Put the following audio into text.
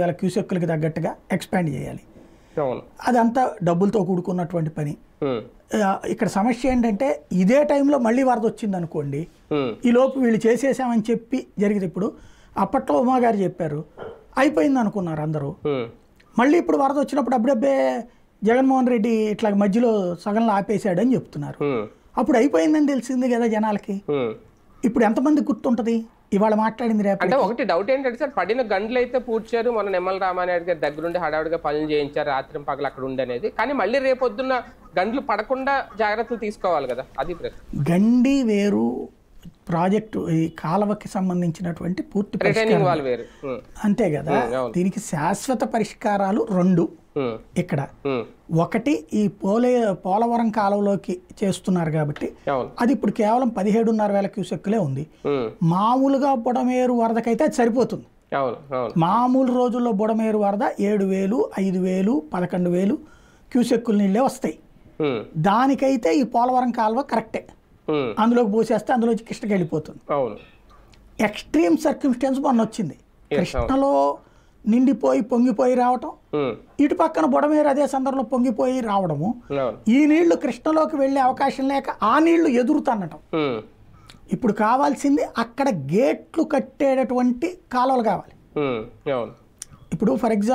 వేల క్యూసెక్కులకి తగ్గట్టుగా ఎక్స్పాండ్ చేయాలి అదంతా డబ్బులతో కూడుకున్నటువంటి పని ఇక్కడ సమస్య ఏంటంటే ఇదే టైంలో మళ్ళీ వరద వచ్చింది అనుకోండి ఈలోపు వీళ్ళు చేసేసామని చెప్పి జరిగింది ఇప్పుడు అప్పట్లో ఉమాగారు చెప్పారు అయిపోయింది అనుకున్నారు అందరూ మళ్ళీ ఇప్పుడు వరద వచ్చినప్పుడు అప్పుడబ్బే జగన్మోహన్ రెడ్డి ఇట్లా మధ్యలో సగంలో ఆపేశాడని చెప్తున్నారు అప్పుడు అయిపోయిందని తెలిసింది కదా జనాలకి ఇప్పుడు ఎంతమంది గుర్తుంటుంది ఇవాళ మాట్లాడింది రేపు అంటే ఒకటి డౌట్ ఏంటంటే సార్ పడిన గంటలు అయితే పూడ్చారు మన నిమ్మల రామానాయుడు గారి దగ్గరుండి హడావుడిగా పనులు చేయించారు రాత్రి పగలు అక్కడ ఉండి అనేది కానీ మళ్ళీ రేపొద్దున్న గండ్లు పడకుండా జాగ్రత్తలు తీసుకోవాలి కదా అది ప్రశ్న గండి వేరు ప్రాజెక్టు ఈ కాలవకి సంబంధించినటువంటి పూర్తి పరిష్కారం hmm. అంతే కదా hmm, దీనికి శాశ్వత పరిష్కారాలు రెండు hmm. ఇక్కడ ఒకటి ఈ పోలే పోలవరం కాలంలోకి చేస్తున్నారు కాబట్టి అది ఇప్పుడు కేవలం పదిహేడున్నర వేల క్యూసెక్లే ఉంది మామూలుగా బుడమేరు వరదకైతే అది సరిపోతుంది మామూలు రోజుల్లో బుడమేరు వరద ఏడు వేలు ఐదు వేలు పదకొండు వేలు క్యూసెక్కులు నీళ్ళే వస్తాయి దానికైతే ఈ పోలవరం కాలువ కరెక్టే Hmm. అందులోకి పోసేస్తే అందులోంచి కృష్ణకి వెళ్ళిపోతుంది ఎక్స్ట్రీమ్ సర్క్యూమ్స్టెన్స్ మొన్న వచ్చింది కృష్ణలో నిండిపోయి పొంగిపోయి రావటం hmm. ఇటు పక్కన బుడమేరు అదే సందర్భంలో పొంగిపోయి రావడము ఈ నీళ్లు కృష్ణలోకి వెళ్ళే అవకాశం లేక ఆ నీళ్లు ఎదురుతనటం hmm. ఇప్పుడు కావాల్సింది అక్కడ గేట్లు కట్టేటటువంటి కాలువలు కావాలి ఇప్పుడు ఫర్ ఎగ్జాంపుల్